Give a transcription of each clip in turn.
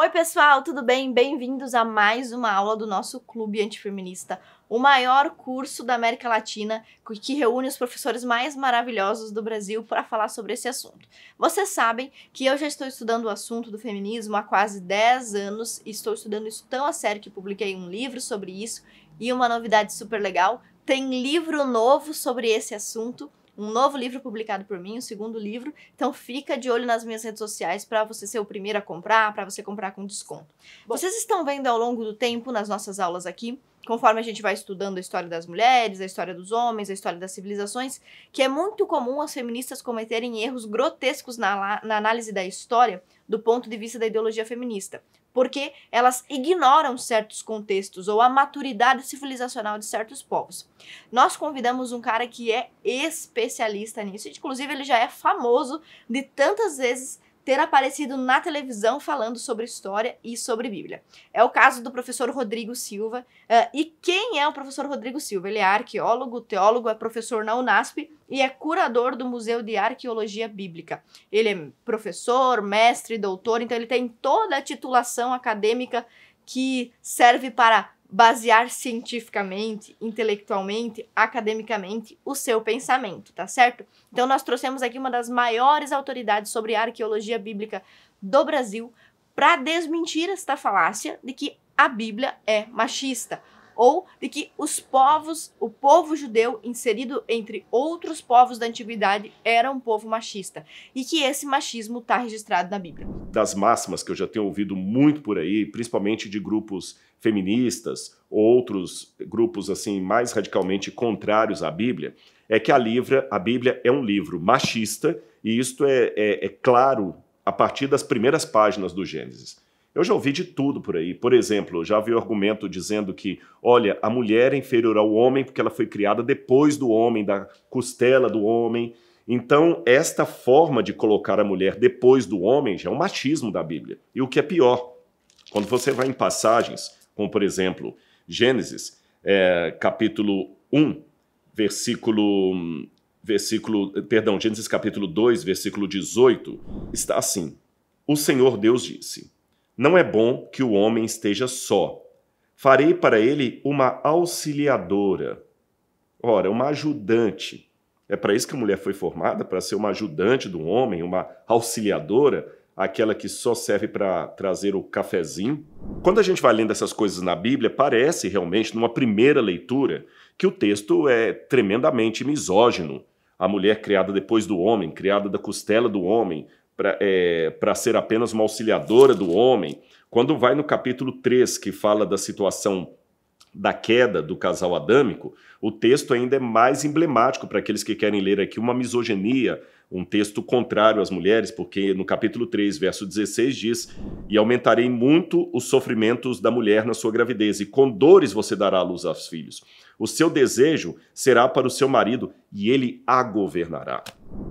Oi, pessoal, tudo bem? Bem-vindos a mais uma aula do nosso Clube Antifeminista, o maior curso da América Latina que reúne os professores mais maravilhosos do Brasil para falar sobre esse assunto. Vocês sabem que eu já estou estudando o assunto do feminismo há quase 10 anos e estou estudando isso tão a sério que publiquei um livro sobre isso e uma novidade super legal: tem livro novo sobre esse assunto um novo livro publicado por mim, o um segundo livro. Então fica de olho nas minhas redes sociais para você ser o primeiro a comprar, para você comprar com desconto. Bom, Vocês estão vendo ao longo do tempo nas nossas aulas aqui, conforme a gente vai estudando a história das mulheres, a história dos homens, a história das civilizações, que é muito comum as feministas cometerem erros grotescos na, na análise da história do ponto de vista da ideologia feminista porque elas ignoram certos contextos ou a maturidade civilizacional de certos povos. Nós convidamos um cara que é especialista nisso, inclusive ele já é famoso de tantas vezes ter aparecido na televisão falando sobre história e sobre Bíblia. É o caso do professor Rodrigo Silva. Uh, e quem é o professor Rodrigo Silva? Ele é arqueólogo, teólogo, é professor na Unasp e é curador do Museu de Arqueologia Bíblica. Ele é professor, mestre, doutor, então ele tem toda a titulação acadêmica que serve para basear cientificamente, intelectualmente, academicamente o seu pensamento, tá certo? Então nós trouxemos aqui uma das maiores autoridades sobre a arqueologia bíblica do Brasil para desmentir esta falácia de que a Bíblia é machista ou de que os povos, o povo judeu inserido entre outros povos da antiguidade era um povo machista e que esse machismo está registrado na Bíblia. Das máximas que eu já tenho ouvido muito por aí, principalmente de grupos feministas, outros grupos assim mais radicalmente contrários à Bíblia, é que a, livra, a Bíblia é um livro machista e isto é, é, é claro a partir das primeiras páginas do Gênesis. Eu já ouvi de tudo por aí. Por exemplo, já vi o argumento dizendo que, olha, a mulher é inferior ao homem porque ela foi criada depois do homem, da costela do homem. Então, esta forma de colocar a mulher depois do homem já é um machismo da Bíblia. E o que é pior, quando você vai em passagens, como por exemplo, Gênesis, é, capítulo 1, versículo versículo, perdão, Gênesis capítulo 2, versículo 18, está assim: O Senhor Deus disse: não é bom que o homem esteja só. Farei para ele uma auxiliadora. Ora, uma ajudante. É para isso que a mulher foi formada, para ser uma ajudante do homem, uma auxiliadora, aquela que só serve para trazer o cafezinho. Quando a gente vai lendo essas coisas na Bíblia, parece realmente, numa primeira leitura, que o texto é tremendamente misógino. A mulher criada depois do homem, criada da costela do homem, para é, ser apenas uma auxiliadora do homem. Quando vai no capítulo 3, que fala da situação da queda do casal adâmico, o texto ainda é mais emblemático para aqueles que querem ler aqui uma misoginia, um texto contrário às mulheres, porque no capítulo 3, verso 16 diz: "E aumentarei muito os sofrimentos da mulher na sua gravidez, e com dores você dará à luz aos filhos. O seu desejo será para o seu marido, e ele a governará."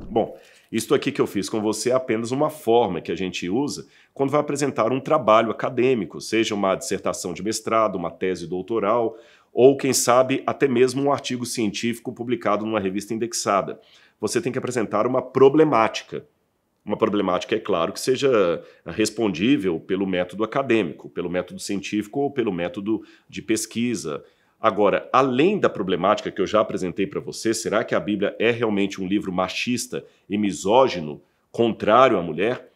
Bom, isto aqui que eu fiz com você é apenas uma forma que a gente usa quando vai apresentar um trabalho acadêmico, seja uma dissertação de mestrado, uma tese doutoral, ou quem sabe até mesmo um artigo científico publicado numa revista indexada. Você tem que apresentar uma problemática. Uma problemática, é claro, que seja respondível pelo método acadêmico, pelo método científico ou pelo método de pesquisa, Agora, além da problemática que eu já apresentei para você, será que a Bíblia é realmente um livro machista e misógino, contrário à mulher?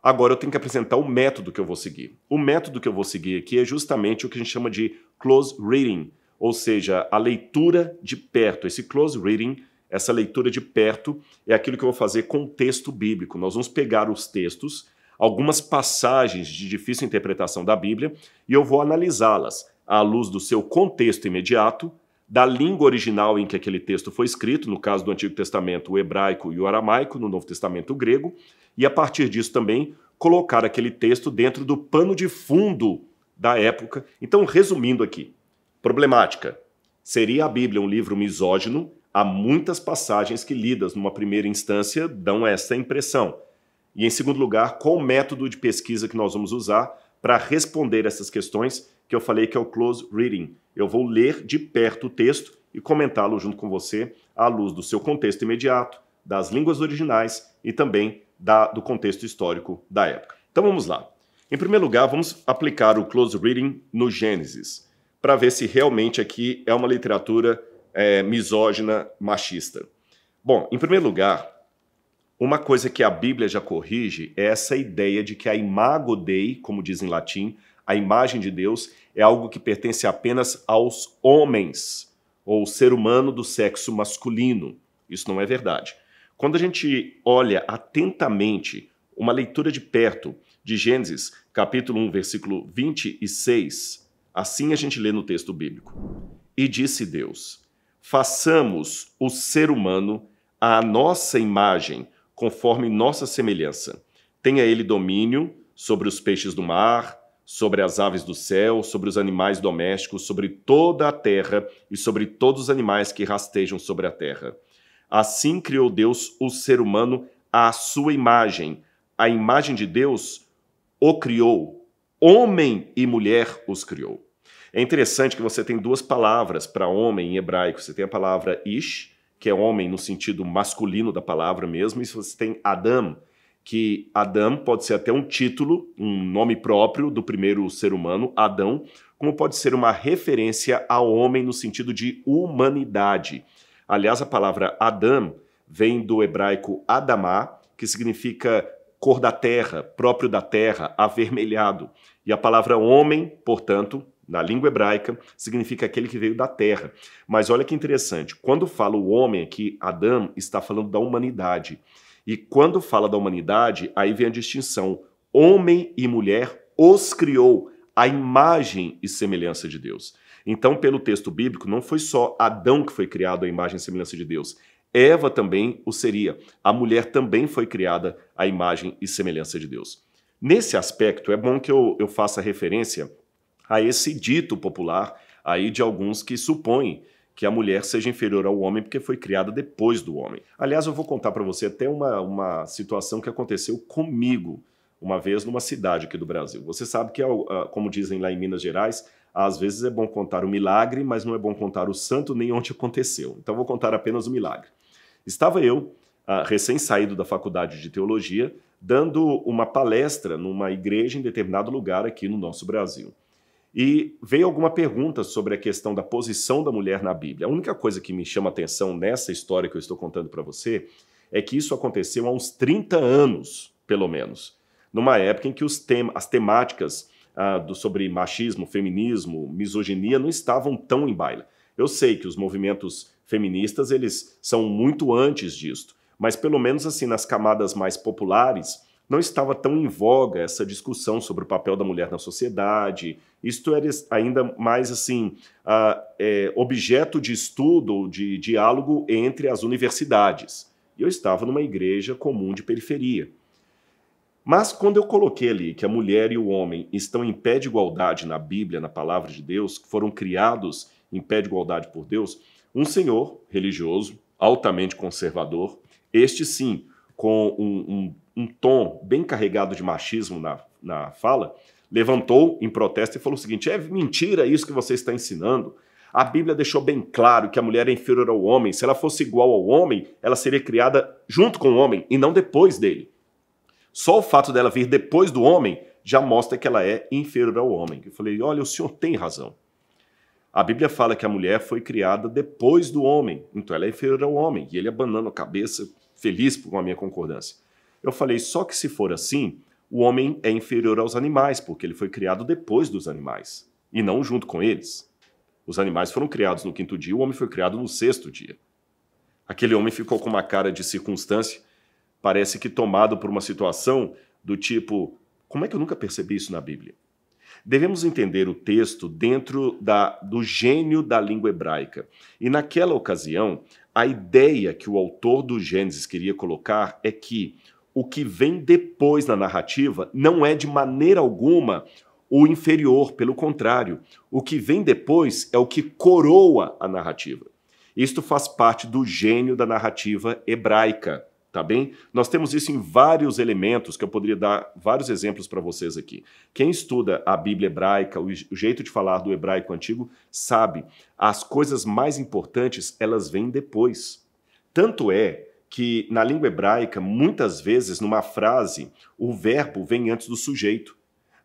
Agora eu tenho que apresentar o método que eu vou seguir. O método que eu vou seguir aqui é justamente o que a gente chama de close reading, ou seja, a leitura de perto. Esse close reading, essa leitura de perto, é aquilo que eu vou fazer com o texto bíblico. Nós vamos pegar os textos, algumas passagens de difícil interpretação da Bíblia, e eu vou analisá-las à luz do seu contexto imediato, da língua original em que aquele texto foi escrito, no caso do Antigo Testamento, o hebraico e o aramaico, no Novo Testamento, o grego, e a partir disso também colocar aquele texto dentro do pano de fundo da época. Então, resumindo aqui, problemática. Seria a Bíblia um livro misógino? Há muitas passagens que, lidas numa primeira instância, dão essa impressão. E, em segundo lugar, qual o método de pesquisa que nós vamos usar para responder essas questões que eu falei que é o close reading. Eu vou ler de perto o texto e comentá-lo junto com você à luz do seu contexto imediato, das línguas originais e também da, do contexto histórico da época. Então vamos lá. Em primeiro lugar, vamos aplicar o close reading no Gênesis, para ver se realmente aqui é uma literatura é, misógina, machista. Bom, em primeiro lugar, uma coisa que a Bíblia já corrige é essa ideia de que a imago Dei, como diz em latim, a imagem de Deus, é algo que pertence apenas aos homens, ou ser humano do sexo masculino. Isso não é verdade. Quando a gente olha atentamente uma leitura de perto de Gênesis, capítulo 1, versículo 26, assim a gente lê no texto bíblico. E disse Deus: Façamos o ser humano à nossa imagem, conforme nossa semelhança. Tenha ele domínio sobre os peixes do mar, sobre as aves do céu, sobre os animais domésticos, sobre toda a terra e sobre todos os animais que rastejam sobre a terra. Assim criou Deus o ser humano à sua imagem. A imagem de Deus o criou. Homem e mulher os criou. É interessante que você tem duas palavras para homem em hebraico. Você tem a palavra ish, que é homem no sentido masculino da palavra mesmo, e você tem Adam, que Adam pode ser até um título, um nome próprio do primeiro ser humano, Adão, como pode ser uma referência ao homem no sentido de humanidade. Aliás, a palavra Adam vem do hebraico Adamá, que significa cor da terra, próprio da terra, avermelhado. E a palavra homem, portanto, na língua hebraica, significa aquele que veio da terra. Mas olha que interessante, quando fala o homem aqui, Adão, está falando da humanidade. E quando fala da humanidade, aí vem a distinção: homem e mulher os criou à imagem e semelhança de Deus. Então, pelo texto bíblico, não foi só Adão que foi criado à imagem e semelhança de Deus. Eva também o seria. A mulher também foi criada à imagem e semelhança de Deus. Nesse aspecto, é bom que eu, eu faça referência a esse dito popular aí de alguns que supõem que a mulher seja inferior ao homem porque foi criada depois do homem. Aliás, eu vou contar para você até uma, uma situação que aconteceu comigo uma vez numa cidade aqui do Brasil. Você sabe que, ah, como dizem lá em Minas Gerais, às vezes é bom contar o milagre, mas não é bom contar o santo nem onde aconteceu. Então vou contar apenas o milagre. Estava eu, ah, recém-saído da faculdade de teologia, dando uma palestra numa igreja em determinado lugar aqui no nosso Brasil. E veio alguma pergunta sobre a questão da posição da mulher na Bíblia. A única coisa que me chama atenção nessa história que eu estou contando para você é que isso aconteceu há uns 30 anos, pelo menos, numa época em que tem as temáticas ah, do, sobre machismo, feminismo, misoginia não estavam tão em baila. Eu sei que os movimentos feministas eles são muito antes disto, mas pelo menos assim nas camadas mais populares não estava tão em voga essa discussão sobre o papel da mulher na sociedade. Isto era ainda mais assim ah, é, objeto de estudo, de diálogo entre as universidades. E eu estava numa igreja comum de periferia. Mas quando eu coloquei ali que a mulher e o homem estão em pé de igualdade na Bíblia, na palavra de Deus, que foram criados em pé de igualdade por Deus, um senhor religioso, altamente conservador, este sim, com um, um um tom bem carregado de machismo na, na fala, levantou em protesto e falou o seguinte: é mentira isso que você está ensinando. A Bíblia deixou bem claro que a mulher é inferior ao homem. Se ela fosse igual ao homem, ela seria criada junto com o homem e não depois dele. Só o fato dela vir depois do homem já mostra que ela é inferior ao homem. Eu falei: olha, o senhor tem razão. A Bíblia fala que a mulher foi criada depois do homem, então ela é inferior ao homem. E ele abanando a cabeça, feliz com a minha concordância. Eu falei, só que se for assim, o homem é inferior aos animais, porque ele foi criado depois dos animais, e não junto com eles. Os animais foram criados no quinto dia, o homem foi criado no sexto dia. Aquele homem ficou com uma cara de circunstância, parece que tomado por uma situação do tipo: como é que eu nunca percebi isso na Bíblia? Devemos entender o texto dentro da, do gênio da língua hebraica. E naquela ocasião, a ideia que o autor do Gênesis queria colocar é que o que vem depois na narrativa não é de maneira alguma o inferior, pelo contrário, o que vem depois é o que coroa a narrativa. Isto faz parte do gênio da narrativa hebraica, tá bem? Nós temos isso em vários elementos, que eu poderia dar vários exemplos para vocês aqui. Quem estuda a Bíblia hebraica, o jeito de falar do hebraico antigo, sabe, as coisas mais importantes, elas vêm depois. Tanto é que na língua hebraica, muitas vezes, numa frase, o verbo vem antes do sujeito.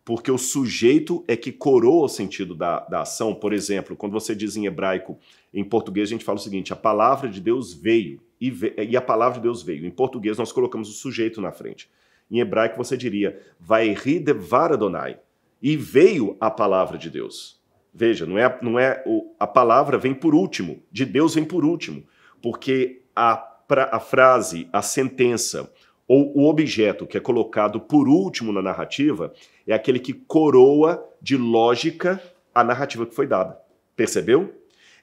Porque o sujeito é que coroa o sentido da, da ação. Por exemplo, quando você diz em hebraico, em português, a gente fala o seguinte: a palavra de Deus veio, e, ve é, e a palavra de Deus veio. Em português, nós colocamos o sujeito na frente. Em hebraico, você diria, vai devar Adonai, e veio a palavra de Deus. Veja, não é, não é o, a palavra vem por último, de Deus vem por último, porque a pra, a frase, a sentença ou o objeto que é colocado por último na narrativa é aquele que coroa de lógica a narrativa que foi dada. Percebeu?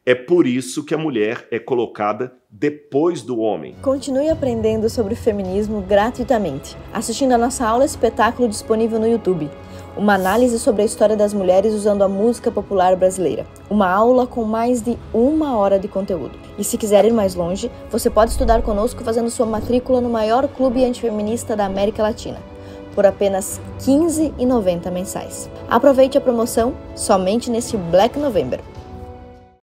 É por isso que a mulher é colocada depois do homem. Continue aprendendo sobre o feminismo gratuitamente, assistindo a nossa aula espetáculo disponível no YouTube uma análise sobre a história das mulheres usando a música popular brasileira. Uma aula com mais de uma hora de conteúdo. E se quiser ir mais longe, você pode estudar conosco fazendo sua matrícula no maior clube antifeminista da América Latina, por apenas R$ 15,90 mensais. Aproveite a promoção somente neste Black November.